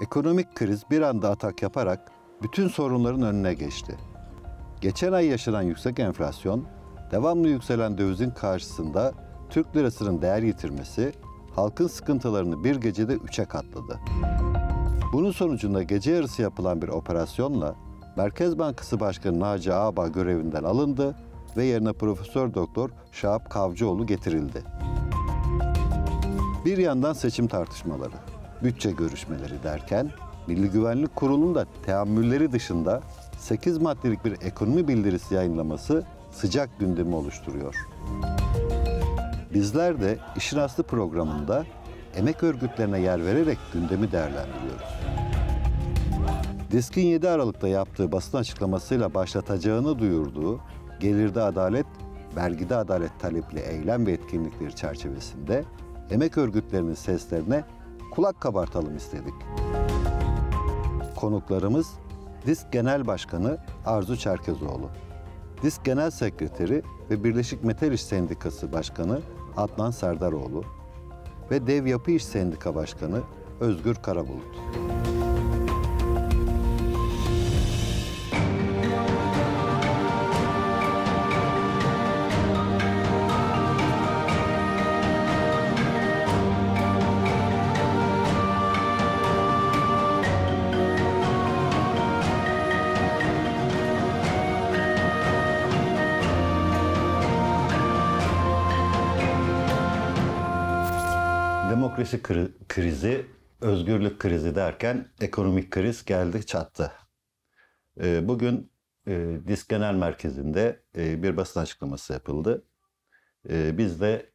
Ekonomik kriz bir anda atak yaparak bütün sorunların önüne geçti. Geçen ay yaşanan yüksek enflasyon, devamlı yükselen dövizin karşısında Türk lirasının değer yitirmesi halkın sıkıntılarını bir gecede üçe katladı. Bunun sonucunda gece yarısı yapılan bir operasyonla Merkez Bankası Başkanı Naci Ağba görevinden alındı ve yerine Profesör Doktor Şahap Kavcıoğlu getirildi. Bir yandan seçim tartışmaları bütçe görüşmeleri derken Milli Güvenlik Kurulu'nun da teamülleri dışında 8 maddelik bir ekonomi bildirisi yayınlaması sıcak gündemi oluşturuyor. Bizler de İşin Aslı programında emek örgütlerine yer vererek gündemi değerlendiriyoruz. Disk'in 7 Aralık'ta yaptığı basın açıklamasıyla başlatacağını duyurduğu Gelirde Adalet, Vergide Adalet talepli eylem ve etkinlikleri çerçevesinde emek örgütlerinin seslerine kulak kabartalım istedik. Konuklarımız Disk Genel Başkanı Arzu Çerkezoğlu, Disk Genel Sekreteri ve Birleşik Metal İş Sendikası Başkanı Adnan Serdaroğlu ve Dev Yapı İş Sendika Başkanı Özgür Karabulut. Enerji kri krizi, özgürlük krizi derken ekonomik kriz geldi çattı. E, bugün e, Disk Genel Merkezi'nde e, bir basın açıklaması yapıldı. E, biz de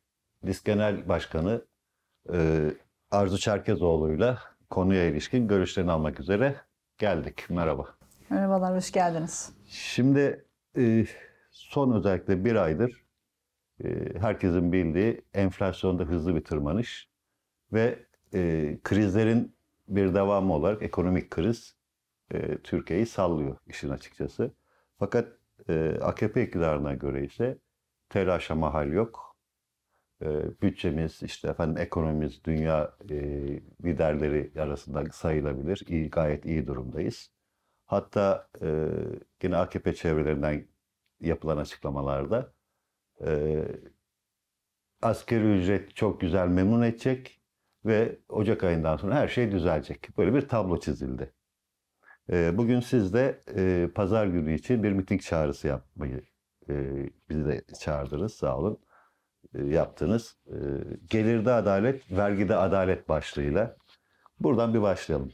Disk Genel Başkanı e, Arzu Çerkezoğlu'yla konuya ilişkin görüşlerini almak üzere geldik. Merhaba. Merhabalar, hoş geldiniz. Şimdi e, son özellikle bir aydır e, herkesin bildiği enflasyonda hızlı bir tırmanış. Ve e, krizlerin bir devamı olarak ekonomik kriz e, Türkiye'yi sallıyor işin açıkçası. Fakat e, AKP iktidarına göre ise telaşa mahal yok. E, bütçemiz, işte efendim ekonomimiz dünya e, liderleri arasında sayılabilir. İyi, gayet iyi durumdayız. Hatta e, yine AKP çevrelerinden yapılan açıklamalarda e, askeri ücret çok güzel memnun edecek ve Ocak ayından sonra her şey düzelecek. Böyle bir tablo çizildi. Ee, bugün siz de e, pazar günü için bir miting çağrısı yapmayı e, bizi de çağırdınız sağ olun e, yaptınız. Gelirde adalet, vergide adalet başlığıyla. Buradan bir başlayalım.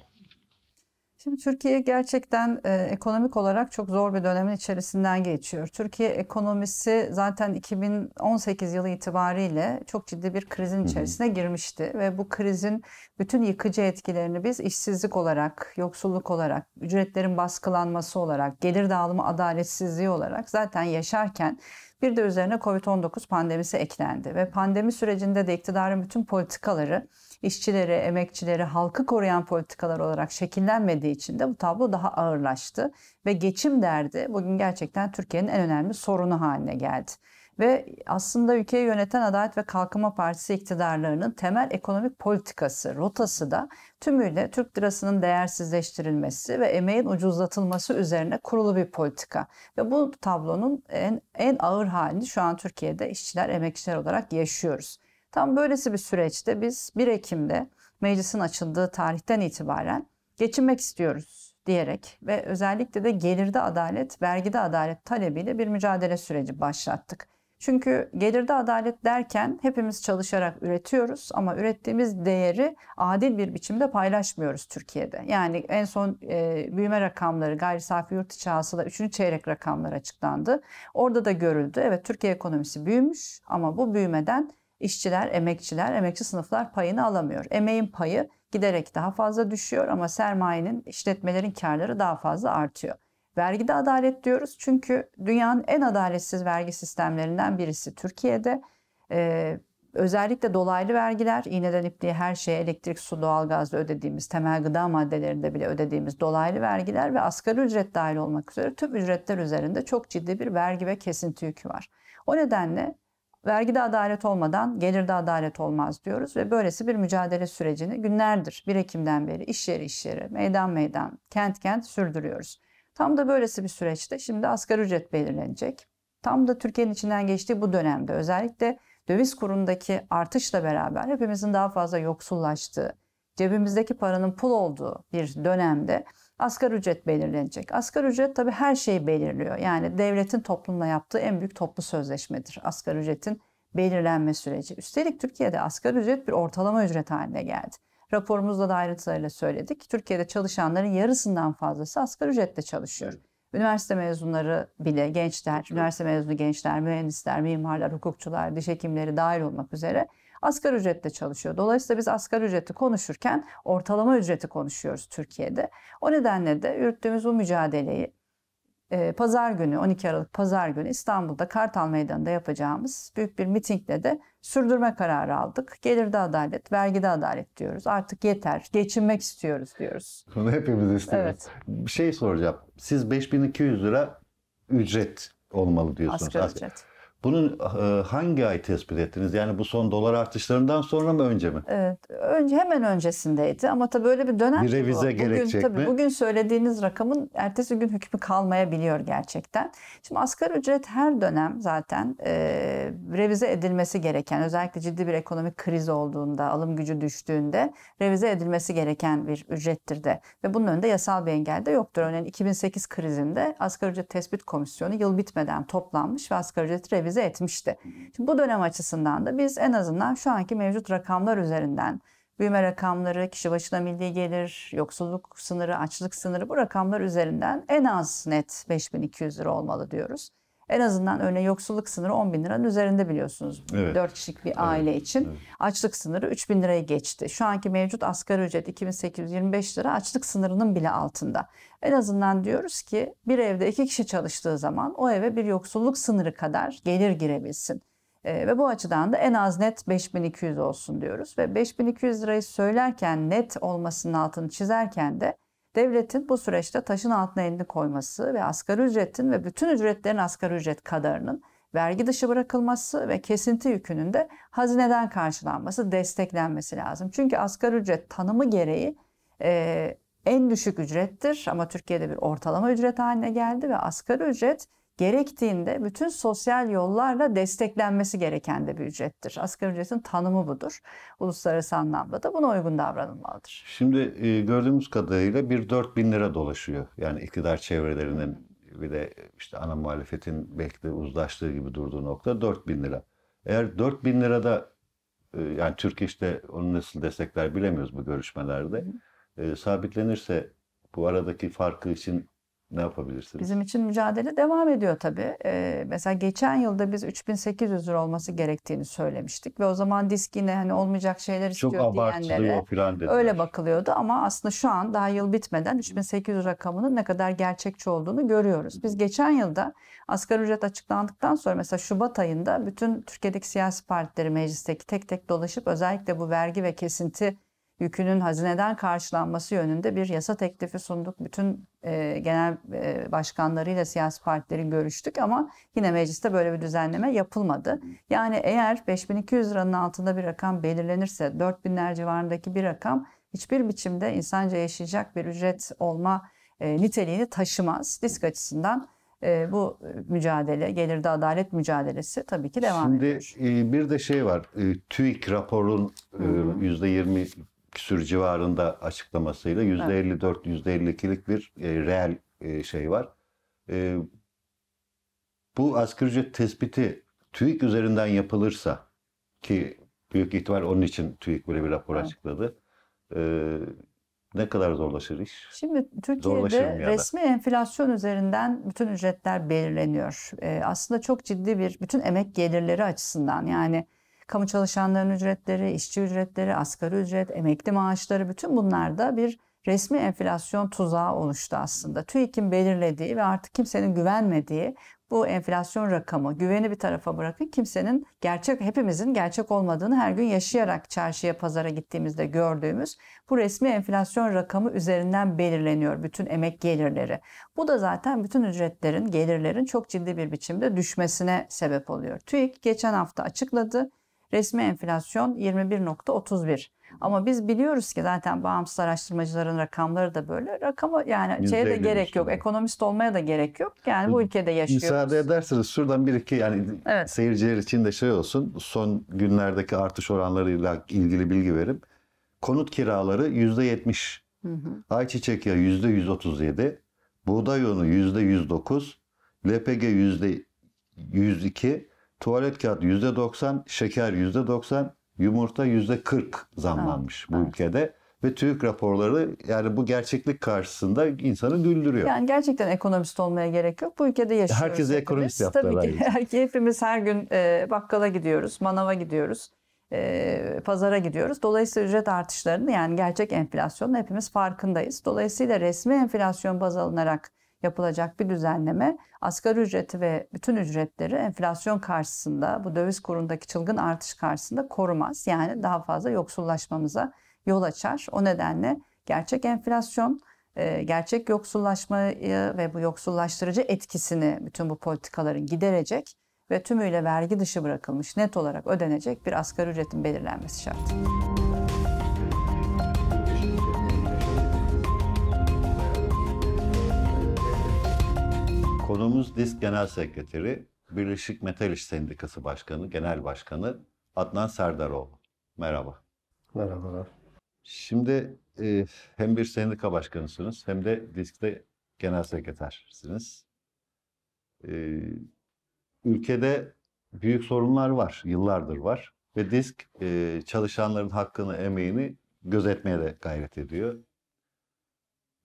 Şimdi Türkiye gerçekten e, ekonomik olarak çok zor bir dönemin içerisinden geçiyor. Türkiye ekonomisi zaten 2018 yılı itibariyle çok ciddi bir krizin içerisine girmişti ve bu krizin bütün yıkıcı etkilerini biz işsizlik olarak, yoksulluk olarak, ücretlerin baskılanması olarak, gelir dağılımı adaletsizliği olarak zaten yaşarken bir de üzerine Covid-19 pandemisi eklendi ve pandemi sürecinde de iktidarın bütün politikaları işçileri, emekçileri, halkı koruyan politikalar olarak şekillenmediği için de bu tablo daha ağırlaştı. Ve geçim derdi bugün gerçekten Türkiye'nin en önemli sorunu haline geldi. Ve aslında ülkeyi yöneten Adalet ve Kalkınma Partisi iktidarlarının temel ekonomik politikası, rotası da tümüyle Türk lirasının değersizleştirilmesi ve emeğin ucuzlatılması üzerine kurulu bir politika. Ve bu tablonun en, en ağır halini şu an Türkiye'de işçiler, emekçiler olarak yaşıyoruz. Tam böylesi bir süreçte biz 1 Ekim'de meclisin açıldığı tarihten itibaren geçinmek istiyoruz diyerek ve özellikle de gelirde adalet, vergide adalet talebiyle bir mücadele süreci başlattık. Çünkü gelirde adalet derken hepimiz çalışarak üretiyoruz ama ürettiğimiz değeri adil bir biçimde paylaşmıyoruz Türkiye'de. Yani en son e, büyüme rakamları, gayri safi yurt içi hasıla 3. çeyrek rakamları açıklandı. Orada da görüldü. Evet Türkiye ekonomisi büyümüş ama bu büyümeden işçiler, emekçiler, emekçi sınıflar payını alamıyor. Emeğin payı giderek daha fazla düşüyor ama sermayenin, işletmelerin karları daha fazla artıyor. Vergide adalet diyoruz çünkü dünyanın en adaletsiz vergi sistemlerinden birisi Türkiye'de. Ee, özellikle dolaylı vergiler, iğneden ipliğe her şeye elektrik, su, doğalgazla ödediğimiz, temel gıda maddelerinde bile ödediğimiz dolaylı vergiler ve asgari ücret dahil olmak üzere tüm ücretler üzerinde çok ciddi bir vergi ve kesinti yükü var. O nedenle Vergide adalet olmadan gelirde adalet olmaz diyoruz ve böylesi bir mücadele sürecini günlerdir 1 Ekim'den beri iş yeri iş yeri, meydan meydan, kent kent sürdürüyoruz. Tam da böylesi bir süreçte şimdi asgari ücret belirlenecek. Tam da Türkiye'nin içinden geçtiği bu dönemde özellikle döviz kurundaki artışla beraber hepimizin daha fazla yoksullaştığı, cebimizdeki paranın pul olduğu bir dönemde Asgari ücret belirlenecek. Asgari ücret tabii her şeyi belirliyor. Yani devletin toplumla yaptığı en büyük toplu sözleşmedir. Asgari ücretin belirlenme süreci. Üstelik Türkiye'de asgari ücret bir ortalama ücret haline geldi. Raporumuzda da ayrıntılarıyla söyledik. Türkiye'de çalışanların yarısından fazlası asgari ücretle çalışıyor. Üniversite mezunları bile gençler, üniversite mezunu gençler, mühendisler, mimarlar, hukukçular, diş hekimleri dahil olmak üzere asgari ücretle çalışıyor. Dolayısıyla biz asgari ücreti konuşurken ortalama ücreti konuşuyoruz Türkiye'de. O nedenle de yürüttüğümüz bu mücadeleyi e, pazar günü 12 Aralık pazar günü İstanbul'da Kartal Meydanı'nda yapacağımız büyük bir mitingle de sürdürme kararı aldık. Gelirde adalet, vergide adalet diyoruz. Artık yeter, geçinmek istiyoruz diyoruz. Bunu hepimiz istiyoruz. Evet. Bir şey soracağım. Siz 5200 lira ücret olmalı diyorsunuz. Asgari ücret. Bunun e, hangi ay tespit ettiniz? Yani bu son dolar artışlarından sonra mı önce mi? Evet. Önce hemen öncesindeydi ama tabii böyle bir dönem bir revize bugün, gerekecek tabii, mi? Bugün söylediğiniz rakamın ertesi gün hükmü kalmayabiliyor gerçekten. Şimdi asgari ücret her dönem zaten e, revize edilmesi gereken özellikle ciddi bir ekonomik kriz olduğunda, alım gücü düştüğünde revize edilmesi gereken bir ücrettir de ve bunun önünde yasal bir engel de yoktur. Örneğin 2008 krizinde asgari ücret tespit komisyonu yıl bitmeden toplanmış ve asgari ücret revize realize etmişti. Şimdi bu dönem açısından da biz en azından şu anki mevcut rakamlar üzerinden büyüme rakamları, kişi başına milli gelir, yoksulluk sınırı, açlık sınırı bu rakamlar üzerinden en az net 5200 lira olmalı diyoruz. En azından örneğin yoksulluk sınırı 10 bin liranın üzerinde biliyorsunuz. Evet. 4 kişilik bir aile için. Evet. Açlık sınırı 3 bin lirayı geçti. Şu anki mevcut asgari ücret 2825 lira açlık sınırının bile altında. En azından diyoruz ki bir evde iki kişi çalıştığı zaman o eve bir yoksulluk sınırı kadar gelir girebilsin. E, ve bu açıdan da en az net 5200 olsun diyoruz. Ve 5200 lirayı söylerken net olmasının altını çizerken de devletin bu süreçte taşın altına elini koyması ve asgari ücretin ve bütün ücretlerin asgari ücret kadarının vergi dışı bırakılması ve kesinti yükünün de hazineden karşılanması, desteklenmesi lazım. Çünkü asgari ücret tanımı gereği e, en düşük ücrettir ama Türkiye'de bir ortalama ücret haline geldi ve asgari ücret gerektiğinde bütün sosyal yollarla desteklenmesi gereken de bir ücrettir. Asgari ücretin tanımı budur. Uluslararası anlamda da buna uygun davranılmalıdır. Şimdi e, gördüğümüz kadarıyla bir 4 bin lira dolaşıyor. Yani iktidar çevrelerinin bir de işte ana muhalefetin belki de uzlaştığı gibi durduğu nokta 4 bin lira. Eğer 4 bin lirada e, yani Türkiye işte onu nasıl destekler bilemiyoruz bu görüşmelerde. E, sabitlenirse bu aradaki farkı için ne yapabilirsiniz? Bizim için mücadele devam ediyor tabii. Ee, mesela geçen yılda biz 3800 lira olması gerektiğini söylemiştik ve o zaman disk yine hani olmayacak şeyler Çok istiyor diyenlere öyle bakılıyordu ama aslında şu an daha yıl bitmeden 3800 rakamının ne kadar gerçekçi olduğunu görüyoruz. Biz geçen yılda asgari ücret açıklandıktan sonra mesela Şubat ayında bütün Türkiye'deki siyasi partileri meclisteki tek tek dolaşıp özellikle bu vergi ve kesinti yükünün hazineden karşılanması yönünde bir yasa teklifi sunduk. Bütün e, genel e, başkanlarıyla siyasi partilerin görüştük ama yine mecliste böyle bir düzenleme yapılmadı. Yani eğer 5200 liranın altında bir rakam belirlenirse 4000'ler civarındaki bir rakam hiçbir biçimde insanca yaşayacak bir ücret olma e, niteliğini taşımaz. Risk açısından e, bu mücadele, gelirde adalet mücadelesi tabii ki devam Şimdi, ediyor. Şimdi e, bir de şey var, e, TÜİK raporun e, yüzde 20 küsür civarında açıklamasıyla yüzde %54, %52'lik bir e, reel e, şey var. E, bu asgari ücret tespiti TÜİK üzerinden yapılırsa ki büyük ihtimal onun için TÜİK böyle bir rapor evet. açıkladı. E, ne kadar zorlaşır iş? Şimdi Türkiye'de resmi enflasyon üzerinden bütün ücretler belirleniyor. E, aslında çok ciddi bir bütün emek gelirleri açısından yani Kamu çalışanların ücretleri, işçi ücretleri, asgari ücret, emekli maaşları bütün bunlar da bir resmi enflasyon tuzağı oluştu aslında. TÜİK'in belirlediği ve artık kimsenin güvenmediği bu enflasyon rakamı güveni bir tarafa bırakın kimsenin gerçek hepimizin gerçek olmadığını her gün yaşayarak çarşıya pazara gittiğimizde gördüğümüz bu resmi enflasyon rakamı üzerinden belirleniyor bütün emek gelirleri. Bu da zaten bütün ücretlerin gelirlerin çok ciddi bir biçimde düşmesine sebep oluyor. TÜİK geçen hafta açıkladı. Resmi enflasyon 21.31. Ama biz biliyoruz ki zaten bağımsız araştırmacıların rakamları da böyle. Rakamı yani şeye de gerek yok. Ekonomist olmaya da gerek yok. Yani bu ülkede yaşıyoruz. Müsaade ederseniz şuradan bir iki yani evet. seyirciler için de şey olsun. Son günlerdeki artış oranlarıyla ilgili bilgi verip konut kiraları yüzde yetmiş. Ayçiçek yağı yüzde yüz otuz yedi. Buğday unu yüzde yüz dokuz. LPG yüzde yüz iki tuvalet kağıdı yüzde 90, şeker yüzde 90, yumurta yüzde 40 zamlanmış ha, bu ülkede. Ve TÜİK raporları yani bu gerçeklik karşısında insanı güldürüyor. Yani gerçekten ekonomist olmaya gerek yok. Bu ülkede yaşıyoruz. Herkes hepimiz. ekonomist yaptı. Tabii ki herkes, hepimiz her gün e, bakkala gidiyoruz, manava gidiyoruz, e, pazara gidiyoruz. Dolayısıyla ücret artışlarını yani gerçek enflasyonun hepimiz farkındayız. Dolayısıyla resmi enflasyon baz alınarak yapılacak bir düzenleme asgari ücreti ve bütün ücretleri enflasyon karşısında bu döviz kurundaki çılgın artış karşısında korumaz. Yani daha fazla yoksullaşmamıza yol açar. O nedenle gerçek enflasyon e, gerçek yoksullaşmayı ve bu yoksullaştırıcı etkisini bütün bu politikaların giderecek ve tümüyle vergi dışı bırakılmış net olarak ödenecek bir asgari ücretin belirlenmesi şart. Konuğumuz DİSK Genel Sekreteri, Birleşik Metal İş Sendikası Başkanı, Genel Başkanı Adnan Serdaroğlu. Merhaba. Merhabalar. Şimdi e, hem bir sendika başkanısınız hem de DİSK'te genel sekretersiniz. E, ülkede büyük sorunlar var, yıllardır var. Ve DİSK e, çalışanların hakkını, emeğini gözetmeye de gayret ediyor.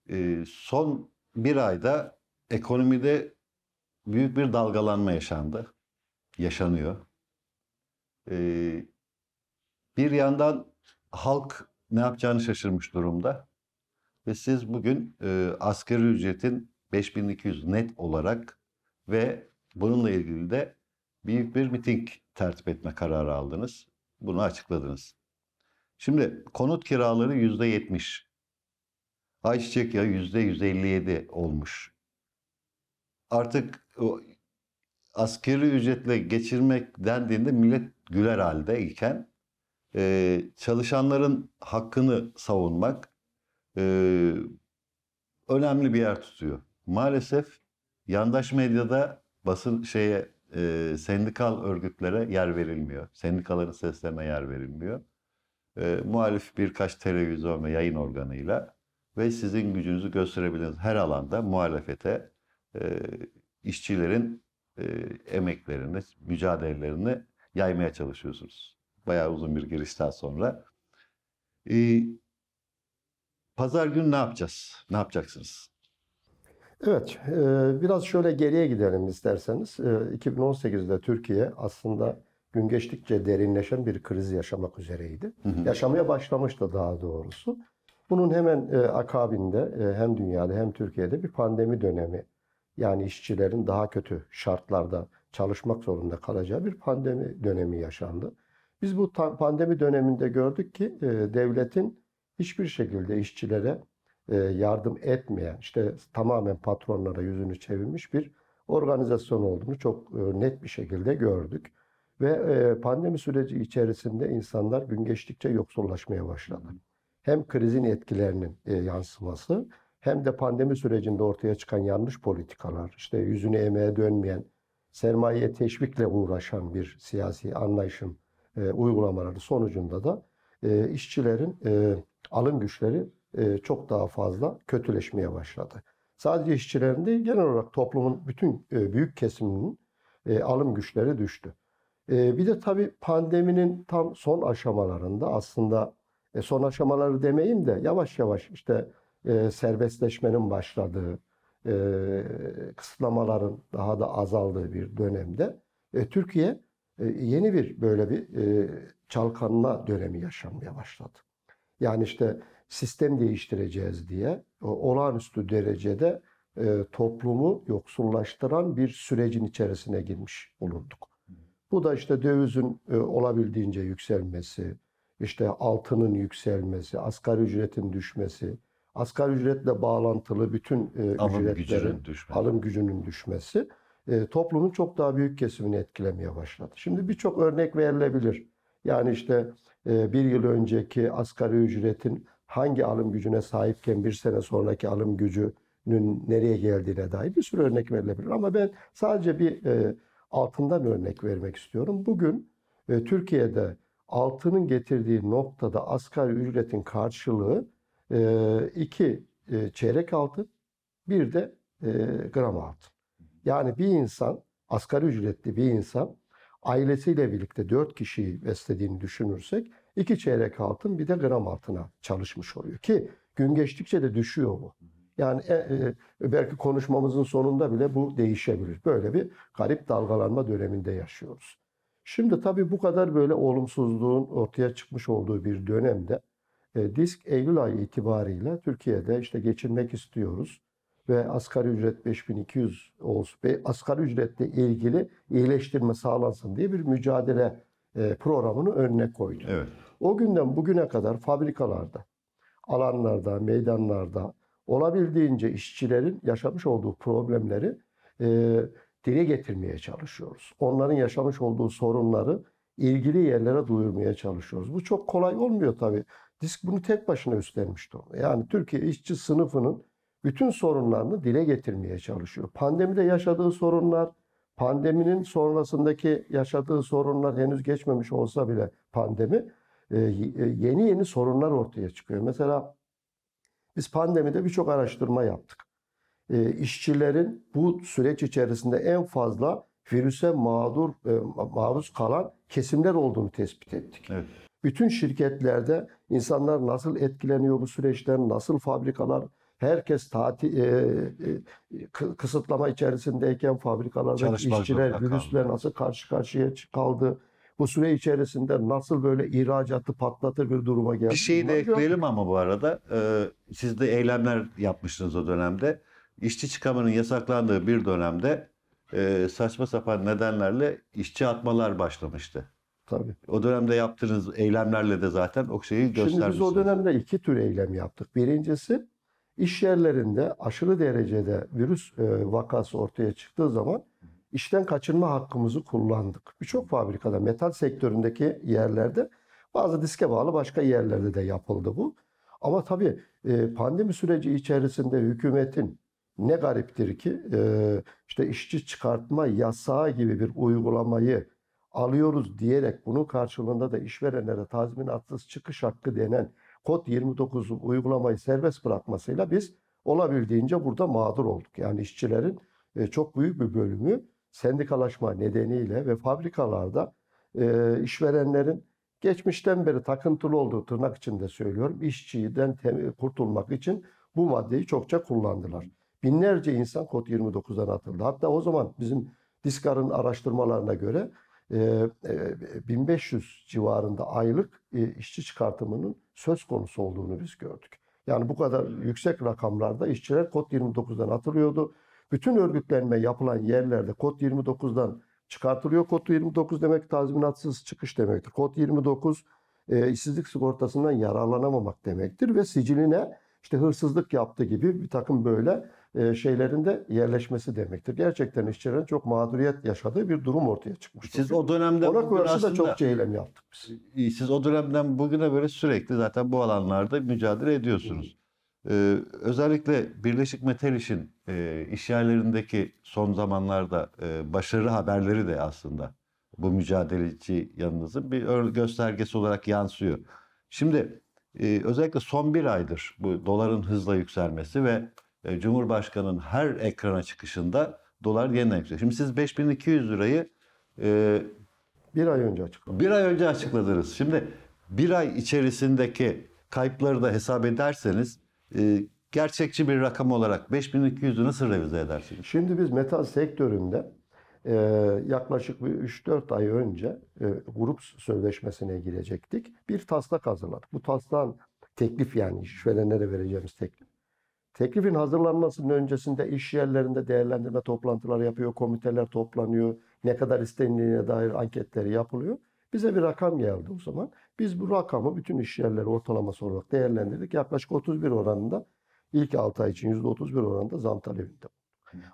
E, son bir ayda ekonomide büyük bir dalgalanma yaşandı. Yaşanıyor. Ee, bir yandan halk ne yapacağını şaşırmış durumda. Ve siz bugün e, asgari ücretin 5200 net olarak ve bununla ilgili de büyük bir miting tertip etme kararı aldınız. Bunu açıkladınız. Şimdi konut kiraları %70. Ayçiçek yağı %157 olmuş artık o askeri ücretle geçirmek dendiğinde millet güler haldeyken e, çalışanların hakkını savunmak e, önemli bir yer tutuyor. Maalesef yandaş medyada basın şeye e, sendikal örgütlere yer verilmiyor. Sendikaların seslerine yer verilmiyor. E, muhalif birkaç televizyon ve yayın organıyla ve sizin gücünüzü gösterebileceğiniz her alanda muhalefete e, işçilerin e, emeklerini, mücadelelerini yaymaya çalışıyorsunuz. Bayağı uzun bir girişten sonra. E, pazar günü ne yapacağız? Ne yapacaksınız? Evet, biraz şöyle geriye gidelim isterseniz. 2018'de Türkiye aslında gün geçtikçe derinleşen bir kriz yaşamak üzereydi. Hı hı. Yaşamaya başlamıştı daha doğrusu. Bunun hemen akabinde hem dünyada hem Türkiye'de bir pandemi dönemi yani işçilerin daha kötü şartlarda çalışmak zorunda kalacağı bir pandemi dönemi yaşandı. Biz bu pandemi döneminde gördük ki e, devletin hiçbir şekilde işçilere e, yardım etmeyen, işte tamamen patronlara yüzünü çevirmiş bir organizasyon olduğunu çok e, net bir şekilde gördük. Ve pandemi süreci içerisinde insanlar gün geçtikçe yoksullaşmaya başladı. Hem krizin etkilerinin yansıması hem de pandemi sürecinde ortaya çıkan yanlış politikalar, işte yüzünü emeğe dönmeyen, sermaye teşvikle uğraşan bir siyasi anlayışın e, uygulamaları sonucunda da e, işçilerin e, alım güçleri e, çok daha fazla kötüleşmeye başladı. Sadece işçilerin değil, genel olarak toplumun bütün e, büyük kesiminin e, alım güçleri düştü. E, bir de tabii pandeminin tam son aşamalarında aslında e, son aşamaları demeyeyim de yavaş yavaş işte e, serbestleşmenin başladığı, e, kısıtlamaların daha da azaldığı bir dönemde e, Türkiye e, yeni bir böyle bir e, çalkanma dönemi yaşanmaya başladı. Yani işte sistem değiştireceğiz diye olağanüstü derecede e, toplumu yoksullaştıran bir sürecin içerisine girmiş bulunduk. Bu da işte dövizin e, olabildiğince yükselmesi, işte altının yükselmesi, asgari ücretin düşmesi, asgari ücretle bağlantılı bütün e, alım ücretlerin gücünün alım gücünün düşmesi e, toplumun çok daha büyük kesimini etkilemeye başladı. Şimdi birçok örnek verilebilir. Yani işte e, bir yıl önceki asgari ücretin hangi alım gücüne sahipken bir sene sonraki alım gücünün nereye geldiğine dair bir sürü örnek verilebilir. Ama ben sadece bir altından örnek vermek istiyorum. Bugün Türkiye'de altının getirdiği noktada asgari ücretin karşılığı ee, iki e, çeyrek altın, bir de e, gram altın. Yani bir insan, asgari ücretli bir insan ailesiyle birlikte dört kişiyi beslediğini düşünürsek iki çeyrek altın bir de gram altına çalışmış oluyor. Ki gün geçtikçe de düşüyor bu. Yani e, e, belki konuşmamızın sonunda bile bu değişebilir. Böyle bir garip dalgalanma döneminde yaşıyoruz. Şimdi tabii bu kadar böyle olumsuzluğun ortaya çıkmış olduğu bir dönemde e, disk Eylül ayı itibariyle Türkiye'de işte geçinmek istiyoruz ve asgari ücret 5200 olsun ve asgari ücretle ilgili iyileştirme sağlansın diye bir mücadele e, programını önüne koydu. Evet. O günden bugüne kadar fabrikalarda, alanlarda, meydanlarda olabildiğince işçilerin yaşamış olduğu problemleri e, dile getirmeye çalışıyoruz. Onların yaşamış olduğu sorunları ilgili yerlere duyurmaya çalışıyoruz. Bu çok kolay olmuyor tabii. Disk bunu tek başına üstlenmişti. Yani Türkiye işçi sınıfının bütün sorunlarını dile getirmeye çalışıyor. Pandemide yaşadığı sorunlar, pandeminin sonrasındaki yaşadığı sorunlar henüz geçmemiş olsa bile pandemi e, e, yeni yeni sorunlar ortaya çıkıyor. Mesela biz pandemide birçok araştırma yaptık. E, işçilerin bu süreç içerisinde en fazla virüse mağdur maruz kalan kesimler olduğunu tespit ettik. Evet. Bütün şirketlerde insanlar nasıl etkileniyor bu süreçten, nasıl fabrikalar herkes tatil e, e, kısıtlama içerisindeyken fabrikalarda işçiler virüsler nasıl karşı karşıya kaldı. Bu süre içerisinde nasıl böyle ihracatı patlatır bir duruma geldi. Bir şey de ekleyelim ama bu arada e, siz de eylemler yapmışsınız o dönemde. işçi çıkamının yasaklandığı bir dönemde e, saçma sapan nedenlerle işçi atmalar başlamıştı. Tabii. O dönemde yaptığınız eylemlerle de zaten o şeyi göstermişsiniz. Şimdi biz o dönemde iki tür eylem yaptık. Birincisi iş yerlerinde aşırı derecede virüs e, vakası ortaya çıktığı zaman işten kaçınma hakkımızı kullandık. Birçok fabrikada, metal sektöründeki yerlerde, bazı diske bağlı başka yerlerde de yapıldı bu. Ama tabii e, pandemi süreci içerisinde hükümetin ne gariptir ki e, işte işçi çıkartma yasağı gibi bir uygulamayı alıyoruz diyerek bunun karşılığında da işverenlere tazminatsız çıkış hakkı denen kod 29'u uygulamayı serbest bırakmasıyla biz olabildiğince burada mağdur olduk. Yani işçilerin e, çok büyük bir bölümü sendikalaşma nedeniyle ve fabrikalarda e, işverenlerin geçmişten beri takıntılı olduğu tırnak içinde söylüyorum işçiden kurtulmak için bu maddeyi çokça kullandılar. Binlerce insan kod 29'dan atıldı. Hatta o zaman bizim Diskar'ın araştırmalarına göre 1500 civarında aylık işçi çıkartımının söz konusu olduğunu biz gördük. Yani bu kadar yüksek rakamlarda işçiler kod 29'dan atılıyordu. Bütün örgütlenme yapılan yerlerde kod 29'dan çıkartılıyor. Kod 29 demek tazminatsız çıkış demektir. Kod 29 e, işsizlik sigortasından yararlanamamak demektir ve siciline işte hırsızlık yaptı gibi bir takım böyle e, şeylerinde yerleşmesi demektir. Gerçekten işçilerin çok mağduriyet yaşadığı bir durum ortaya çıkmış. Siz o dönemde ona karşı da çok eylem yaptık biz. Siz o dönemden bugüne böyle sürekli zaten bu alanlarda mücadele ediyorsunuz. Ee, özellikle Birleşik Metal İş'in e, iş yerlerindeki son zamanlarda e, başarı haberleri de aslında bu mücadeleci yanınızın bir göstergesi olarak yansıyor. Şimdi e, özellikle son bir aydır bu doların hızla yükselmesi ve e, Cumhurbaşkanı'nın her ekrana çıkışında dolar yeniden yükseliyor. Şimdi siz 5200 lirayı e, bir ay önce açıkladınız. Bir ay önce açıkladınız. Şimdi bir ay içerisindeki kayıpları da hesap ederseniz e, gerçekçi bir rakam olarak 5200'ü nasıl revize edersiniz? Şimdi biz metal sektöründe e, yaklaşık 3-4 ay önce e, grup sözleşmesine girecektik. Bir taslak hazırladık. Bu taslağın teklif yani işverenlere vereceğimiz teklif. Teklifin hazırlanmasının öncesinde iş yerlerinde değerlendirme toplantıları yapıyor, komiteler toplanıyor, ne kadar istenildiğine dair anketleri yapılıyor. Bize bir rakam geldi o zaman. Biz bu rakamı bütün iş yerleri ortalaması olarak değerlendirdik. Yaklaşık 31 oranında ilk 6 ay için %31 oranında zam talebinde.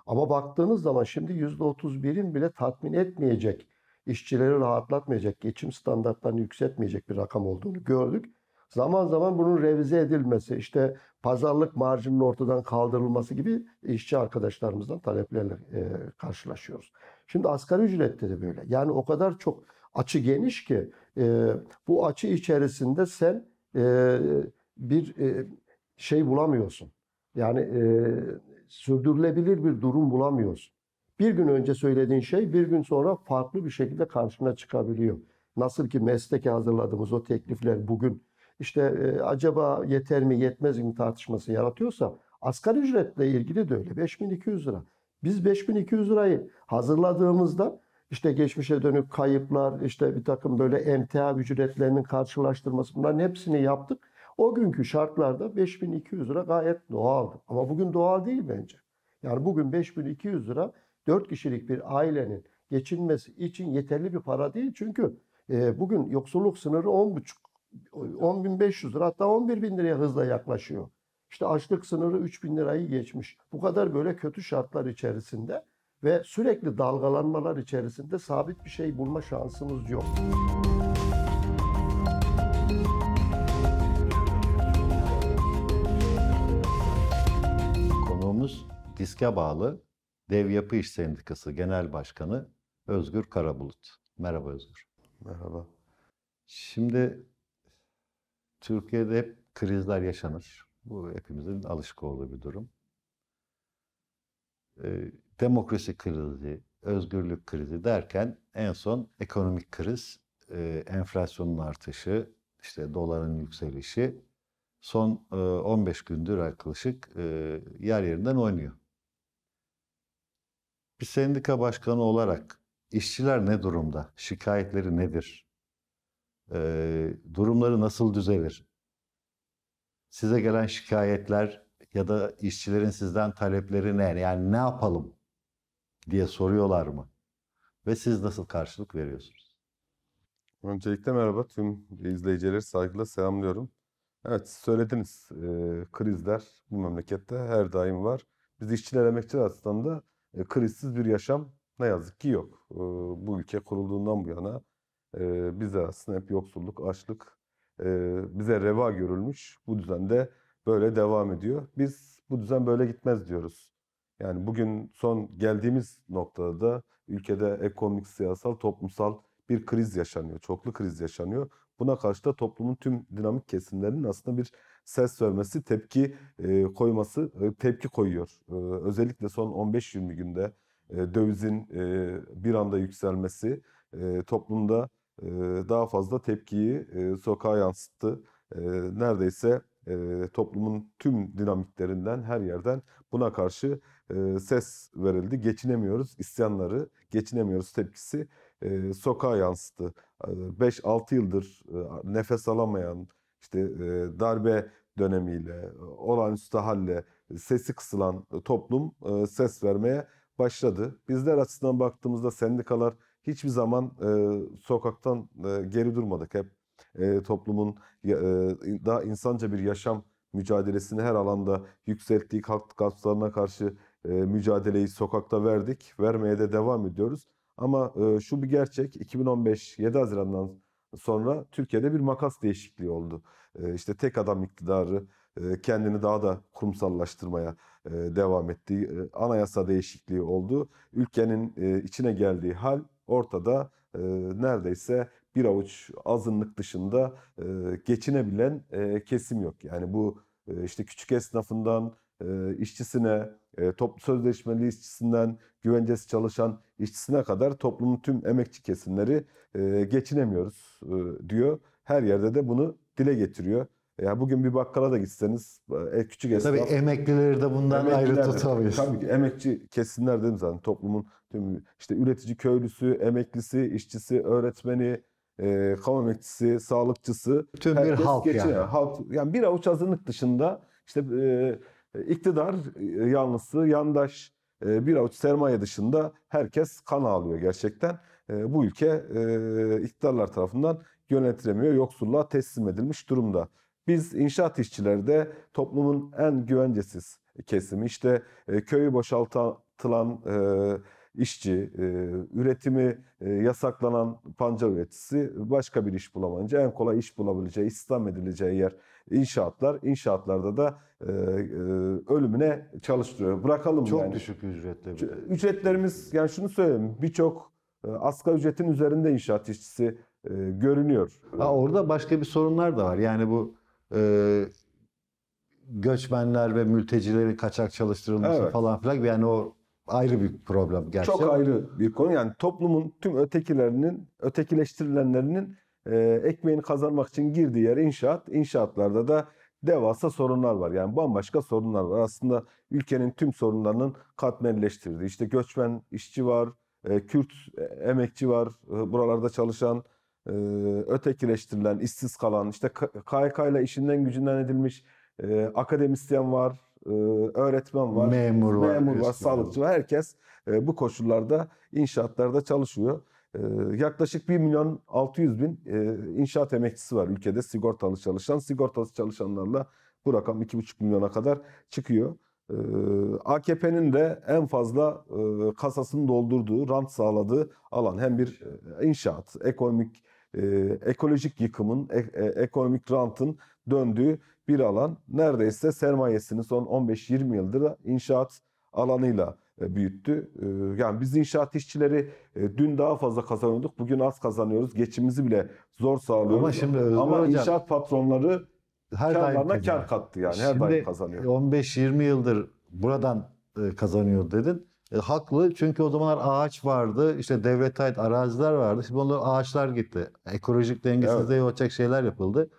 Ama baktığınız zaman şimdi %31'in bile tatmin etmeyecek, işçileri rahatlatmayacak, geçim standartlarını yükseltmeyecek bir rakam olduğunu gördük. Zaman zaman bunun revize edilmesi, işte pazarlık marjının ortadan kaldırılması gibi işçi arkadaşlarımızdan taleplerle e, karşılaşıyoruz. Şimdi asgari ücrette de böyle. Yani o kadar çok açı geniş ki e, bu açı içerisinde sen e, bir e, şey bulamıyorsun. Yani e, sürdürülebilir bir durum bulamıyorsun. Bir gün önce söylediğin şey bir gün sonra farklı bir şekilde karşına çıkabiliyor. Nasıl ki mesleke hazırladığımız o teklifler bugün işte e, acaba yeter mi yetmez mi tartışması yaratıyorsa asgari ücretle ilgili de öyle 5200 lira. Biz 5200 lirayı hazırladığımızda işte geçmişe dönük kayıplar, işte bir takım böyle emtia ücretlerinin karşılaştırması bunların hepsini yaptık. O günkü şartlarda 5200 lira gayet doğaldı. Ama bugün doğal değil bence. Yani bugün 5200 lira 4 kişilik bir ailenin geçinmesi için yeterli bir para değil. Çünkü bugün yoksulluk sınırı 10,5. 10.500 lira hatta 11 bin liraya hızla yaklaşıyor. İşte açlık sınırı 3 bin lirayı geçmiş. Bu kadar böyle kötü şartlar içerisinde ve sürekli dalgalanmalar içerisinde sabit bir şey bulma şansımız yok. Konuğumuz diske bağlı Dev Yapı İş Sendikası Genel Başkanı Özgür Karabulut. Merhaba Özgür. Merhaba. Şimdi Türkiye'de hep krizler yaşanır. Bu hepimizin alışık olduğu bir durum. Ee, demokrasi krizi, özgürlük krizi derken en son ekonomik kriz, e, enflasyonun artışı, işte doların yükselişi son 15 e, gündür yaklaşık e, yer yerinden oynuyor. Bir sendika başkanı olarak işçiler ne durumda? Şikayetleri nedir? e, durumları nasıl düzelir? Size gelen şikayetler ya da işçilerin sizden talepleri ne? Yani ne yapalım diye soruyorlar mı? Ve siz nasıl karşılık veriyorsunuz? Öncelikle merhaba tüm izleyicileri saygıyla selamlıyorum. Evet söylediniz e, krizler bu memlekette her daim var. Biz işçiler emekçiler aslında e, krizsiz bir yaşam ne yazık ki yok. E, bu ülke kurulduğundan bu yana e, bize aslında hep yoksulluk, açlık e, bize reva görülmüş. Bu düzen de böyle devam ediyor. Biz bu düzen böyle gitmez diyoruz. Yani bugün son geldiğimiz noktada da ülkede ekonomik, siyasal, toplumsal bir kriz yaşanıyor. Çoklu kriz yaşanıyor. Buna karşı da toplumun tüm dinamik kesimlerinin aslında bir ses vermesi, tepki e, koyması, e, tepki koyuyor. E, özellikle son 15-20 günde e, dövizin e, bir anda yükselmesi, e, toplumda daha fazla tepkiyi sokağa yansıttı. neredeyse toplumun tüm dinamiklerinden her yerden buna karşı ses verildi. Geçinemiyoruz isyanları, geçinemiyoruz tepkisi sokağa yansıttı. E, 5-6 yıldır nefes alamayan, işte darbe dönemiyle, olağanüstü halle sesi kısılan toplum ses vermeye başladı. Bizler açısından baktığımızda sendikalar hiçbir zaman e, sokaktan e, geri durmadık. Hep e, toplumun e, daha insanca bir yaşam mücadelesini her alanda yükselttik. Halk gasplarına karşı e, mücadeleyi sokakta verdik. Vermeye de devam ediyoruz. Ama e, şu bir gerçek 2015 7 Haziran'dan sonra Türkiye'de bir makas değişikliği oldu. E, işte tek adam iktidarı e, kendini daha da kurumsallaştırmaya e, devam etti. E, anayasa değişikliği oldu. Ülkenin e, içine geldiği hal ortada neredeyse bir avuç azınlık dışında geçinebilen kesim yok. Yani bu işte küçük esnafından işçisine, toplu sözleşmeli işçisinden, güvencesi çalışan işçisine kadar toplumun tüm emekçi kesimleri geçinemiyoruz diyor. Her yerde de bunu dile getiriyor. Ya bugün bir bakkala da gitseniz küçük esnaf. Tabii emeklileri de bundan ayrı tutamıyoruz. Tabii ki emekçi kesinler dedim zaten toplumun Tüm işte üretici köylüsü, emeklisi, işçisi, öğretmeni, e, kamu emekçisi, sağlıkçısı. Tüm bir halk geçiyor. yani. Halk, yani bir avuç azınlık dışında işte e, iktidar e, yanlısı, yandaş e, bir avuç sermaye dışında herkes kan ağlıyor gerçekten. E, bu ülke e, iktidarlar tarafından yönetilemiyor, yoksulluğa teslim edilmiş durumda. Biz inşaat işçileri de toplumun en güvencesiz kesimi. İşte e, köyü boşaltılan e, işçi, e, üretimi e, yasaklanan pancar üreticisi başka bir iş bulamayınca en kolay iş bulabileceği, istihdam edileceği yer inşaatlar. İnşaatlarda da e, ölümüne çalıştırıyor. Bırakalım Çok yani. Çok düşük ücretler. Ücretlerimiz yani şunu söyleyeyim birçok e, asgari ücretin üzerinde inşaat işçisi görünüyor. Ha, orada başka bir sorunlar da var. Yani bu e, göçmenler ve mültecilerin kaçak çalıştırılması evet. falan filan yani o ayrı bir problem gerçekten. Çok ayrı bir konu. Yani toplumun tüm ötekilerinin, ötekileştirilenlerinin e, ekmeğini kazanmak için girdiği yer inşaat. İnşaatlarda da devasa sorunlar var. Yani bambaşka sorunlar var. Aslında ülkenin tüm sorunlarının katmerleştirdiği. İşte göçmen işçi var, e, Kürt emekçi var, e, buralarda çalışan, e, ötekileştirilen, işsiz kalan, işte KYK ile işinden gücünden edilmiş e, akademisyen var, ee, öğretmen var, memur var, memur var sağlıkçı var. Herkes e, bu koşullarda inşaatlarda çalışıyor. Ee, yaklaşık 1 milyon 600 bin e, inşaat emekçisi var ülkede sigortalı çalışan. Sigortalı çalışanlarla bu rakam 2,5 milyona kadar çıkıyor. Ee, AKP'nin de en fazla e, kasasını doldurduğu, rant sağladığı alan hem bir inşaat, ekonomik, ekolojik yıkımın, ekonomik rantın döndüğü bir alan neredeyse sermayesini son 15-20 yıldır da inşaat alanıyla e, büyüttü. E, yani biz inşaat işçileri e, dün daha fazla kazanıyorduk. Bugün az kazanıyoruz. Geçimimizi bile zor sağlıyoruz. Ama şimdi Özgür Ama hocam, inşaat patronları her daim kar kattı yani. Her şimdi daim kazanıyor. 15-20 yıldır buradan kazanıyor dedin. E, haklı çünkü o zamanlar ağaç vardı, İşte devlete ait araziler vardı. Şimdi onlar ağaçlar gitti. Ekolojik dengesizliğe evet. olacak şeyler yapıldı.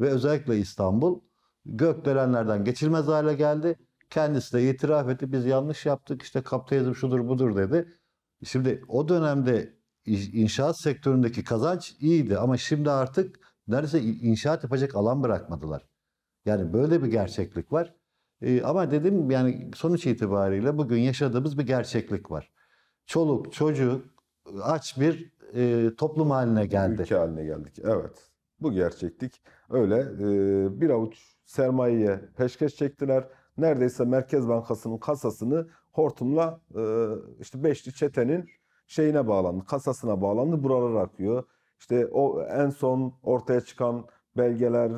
Ve özellikle İstanbul gökdelenlerden geçilmez hale geldi. Kendisi de itiraf etti. Biz yanlış yaptık. İşte kapitalizm şudur budur dedi. Şimdi o dönemde inşaat sektöründeki kazanç iyiydi ama şimdi artık neredeyse inşaat yapacak alan bırakmadılar. Yani böyle bir gerçeklik var. Ee, ama dedim yani sonuç itibariyle bugün yaşadığımız bir gerçeklik var. Çoluk, çocuk ıı, aç bir e, toplum haline geldi. Ülke haline geldik. Evet. Bu gerçeklik öyle e, bir avuç sermayeye peşkeş çektiler. Neredeyse Merkez Bankası'nın kasasını hortumla e, işte beşli çetenin şeyine bağlandı, kasasına bağlandı, buralara akıyor. İşte o en son ortaya çıkan belgeler,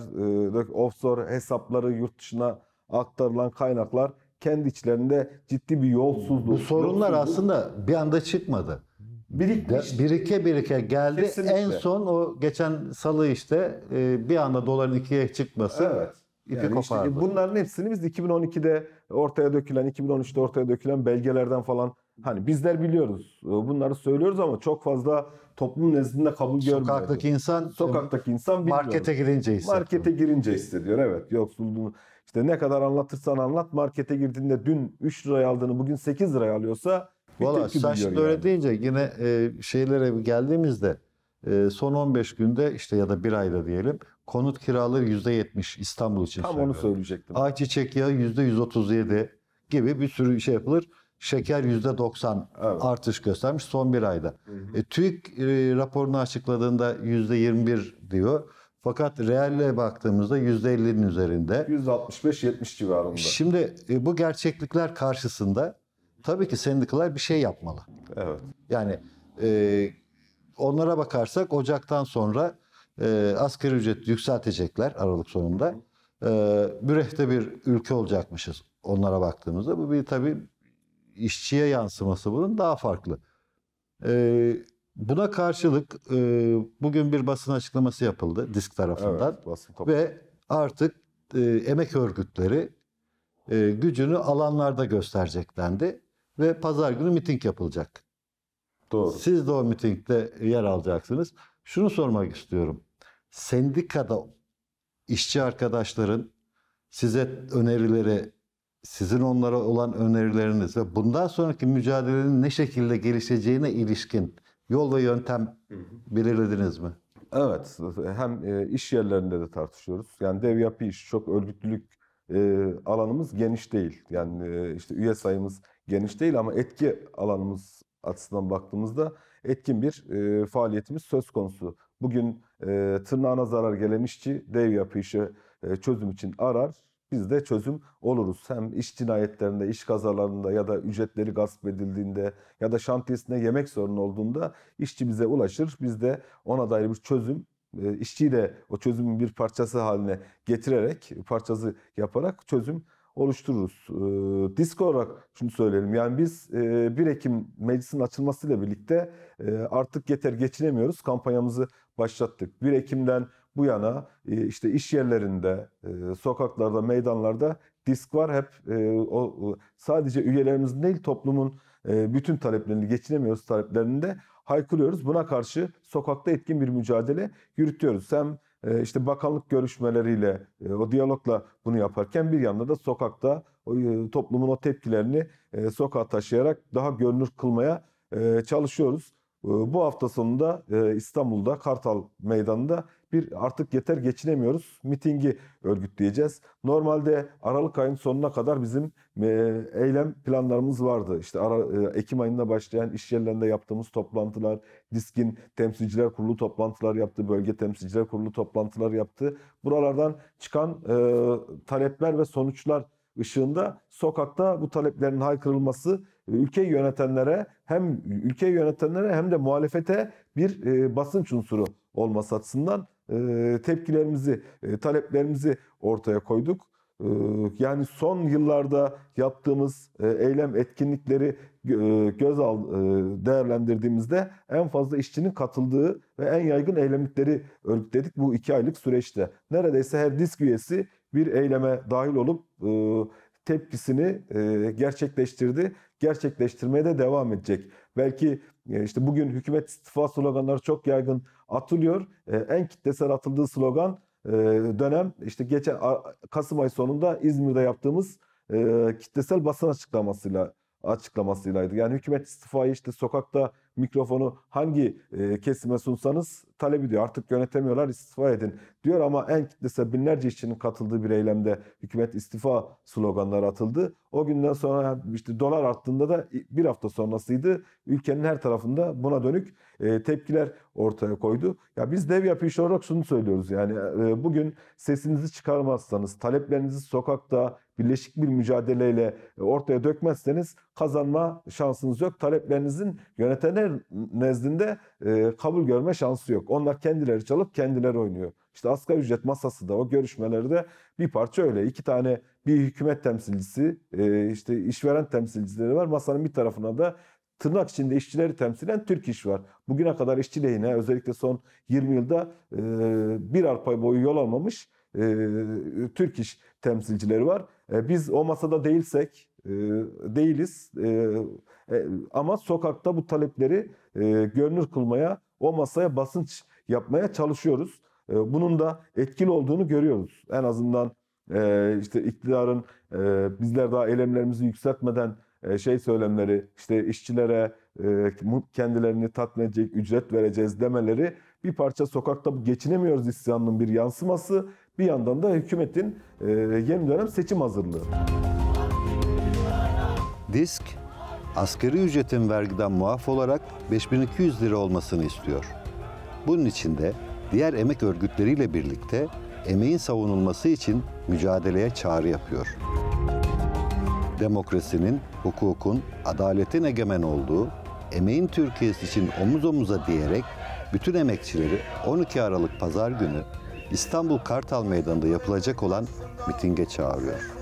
e, offshore hesapları yurt dışına aktarılan kaynaklar kendi içlerinde ciddi bir yolsuzluk. Bu sorunlar yolsuzluk. aslında bir anda çıkmadı. Birikmiş. Birike birike geldi. Kesinlikle. En son o geçen salı işte e, bir anda doların ikiye çıkması. Evet. İpi yani kopardı. Işte bunların hepsini biz 2012'de ortaya dökülen, 2013'te ortaya dökülen belgelerden falan hani bizler biliyoruz. Bunları söylüyoruz ama çok fazla toplum nezdinde kabul görmüyor. Sokaktaki insan e, sokaktaki insan bilmiyor. Markete girince hissediyor. Markete girince hissediyor evet. Yoksulluğunu işte ne kadar anlatırsan anlat markete girdiğinde dün 3 liraya aldığını bugün 8 liraya alıyorsa Valla sen şimdi yani. öyle deyince yine e, şeylere geldiğimizde ee, son 15 günde işte ya da bir ayda diyelim konut kiraları %70 İstanbul için. Tam söylüyorum. onu söyleyecektim. Ayçiçek yağı %137 gibi bir sürü şey yapılır. Şeker %90 evet. artış göstermiş son bir ayda. Hı hı. E, TÜİK e, raporunu açıkladığında %21 diyor. Fakat reelle baktığımızda %50'nin üzerinde. %65-70 civarında. Şimdi e, bu gerçeklikler karşısında tabii ki sendikalar bir şey yapmalı. Evet. Yani e, onlara bakarsak Ocak'tan sonra e, asgari ücret yükseltecekler Aralık sonunda. E, mürehte bir ülke olacakmışız onlara baktığımızda. Bu bir tabii işçiye yansıması bunun daha farklı. E, buna karşılık e, bugün bir basın açıklaması yapıldı disk tarafından. Evet, basın topu. ve artık e, emek örgütleri e, gücünü alanlarda göstereceklendi ve pazar günü miting yapılacak. Doğru. Siz de o mitingde yer alacaksınız. Şunu sormak istiyorum. Sendikada işçi arkadaşların size önerileri, sizin onlara olan önerileriniz ve bundan sonraki mücadelenin ne şekilde gelişeceğine ilişkin yol ve yöntem belirlediniz mi? Evet, hem e, iş yerlerinde de tartışıyoruz. Yani dev yapı iş, çok örgütlülük e, alanımız geniş değil. Yani e, işte üye sayımız geniş değil ama etki alanımız açısından baktığımızda etkin bir e, faaliyetimiz söz konusu. Bugün e, tırnağına zarar gelen işçi dev yapı işi e, çözüm için arar. Biz de çözüm oluruz. Hem iş cinayetlerinde, iş kazalarında ya da ücretleri gasp edildiğinde ya da şantiyesine yemek sorunu olduğunda işçi bize ulaşır. Biz de ona dair bir çözüm e, işçiyi de o çözümün bir parçası haline getirerek, parçası yaparak çözüm oluştururuz. E, disk olarak şunu söyleyelim. Yani biz e, 1 Ekim meclisin açılmasıyla birlikte e, artık yeter geçinemiyoruz. Kampanyamızı başlattık. 1 Ekim'den bu yana e, işte iş yerlerinde, e, sokaklarda, meydanlarda disk var. Hep e, o sadece üyelerimizin değil toplumun e, bütün taleplerini geçinemiyoruz taleplerini de haykırıyoruz. Buna karşı sokakta etkin bir mücadele yürütüyoruz. Hem ee, işte bakanlık görüşmeleriyle e, o diyalogla bunu yaparken bir yanda da sokakta e, toplumun o tepkilerini e, sokağa taşıyarak daha görünür kılmaya çalışıyoruz. Bu hafta sonunda İstanbul'da Kartal Meydanı'nda bir artık yeter geçinemiyoruz. Mitingi örgütleyeceğiz. Normalde Aralık ayının sonuna kadar bizim e, eylem planlarımız vardı. İşte ara, e, Ekim ayında başlayan iş yerlerinde yaptığımız toplantılar, diskin temsilciler kurulu toplantılar yaptı, bölge temsilciler kurulu toplantılar yaptı. Buralardan çıkan e, talepler ve sonuçlar ışığında sokakta bu taleplerin haykırılması e, ülkeyi yönetenlere hem ülkeyi yönetenlere hem de muhalefete bir basınç unsuru olması açısından tepkilerimizi, taleplerimizi ortaya koyduk. Yani son yıllarda yaptığımız eylem etkinlikleri göz al değerlendirdiğimizde en fazla işçinin katıldığı ve en yaygın eylemlikleri örgütledik bu iki aylık süreçte. Neredeyse her disk üyesi bir eyleme dahil olup tepkisini gerçekleştirdi. Gerçekleştirmeye de devam edecek. Belki e, işte bugün hükümet istifa sloganları çok yaygın atılıyor. E, en kitlesel atıldığı slogan e, dönem işte geçen Kasım ayı sonunda İzmir'de yaptığımız kitlesel basın açıklamasıyla açıklamasıylaydı. Yani hükümet istifayı işte sokakta mikrofonu hangi e, kesime sunsanız talep ediyor. Artık yönetemiyorlar istifa edin diyor ama en kitlese binlerce işçinin katıldığı bir eylemde hükümet istifa sloganları atıldı. O günden sonra işte dolar arttığında da bir hafta sonrasıydı. Ülkenin her tarafında buna dönük e, tepkiler ortaya koydu. Ya biz dev yapı olarak şunu söylüyoruz yani e, bugün sesinizi çıkarmazsanız, taleplerinizi sokakta, birleşik bir mücadeleyle e, ortaya dökmezseniz kazanma şansınız yok. Taleplerinizin yönetenler nezdinde e, kabul görme şansı yok. Onlar kendileri çalıp kendileri oynuyor. İşte asgari ücret masası da o görüşmelerde bir parça öyle. İki tane bir hükümet temsilcisi, e, işte işveren temsilcileri var. Masanın bir tarafına da tırnak içinde işçileri temsilen Türk iş var. Bugüne kadar işçi lehine özellikle son 20 yılda bir arpa boyu yol almamış Türk iş temsilcileri var. E, biz o masada değilsek, e, değiliz e, ama sokakta bu talepleri görünür kılmaya, o masaya basınç yapmaya çalışıyoruz. bunun da etkili olduğunu görüyoruz. En azından işte iktidarın e, bizler daha elemlerimizi yükseltmeden şey söylemleri, işte işçilere kendilerini tatmin edecek ücret vereceğiz demeleri bir parça sokakta geçinemiyoruz isyanının bir yansıması. Bir yandan da hükümetin e, yeni dönem seçim hazırlığı. Disk, asgari ücretin vergiden muaf olarak 5200 lira olmasını istiyor. Bunun için de diğer emek örgütleriyle birlikte emeğin savunulması için mücadeleye çağrı yapıyor. Demokrasinin, hukukun, adaletin egemen olduğu, emeğin Türkiye'si için omuz omuza diyerek bütün emekçileri 12 Aralık Pazar günü İstanbul Kartal Meydanı'nda yapılacak olan mitinge çağırıyor.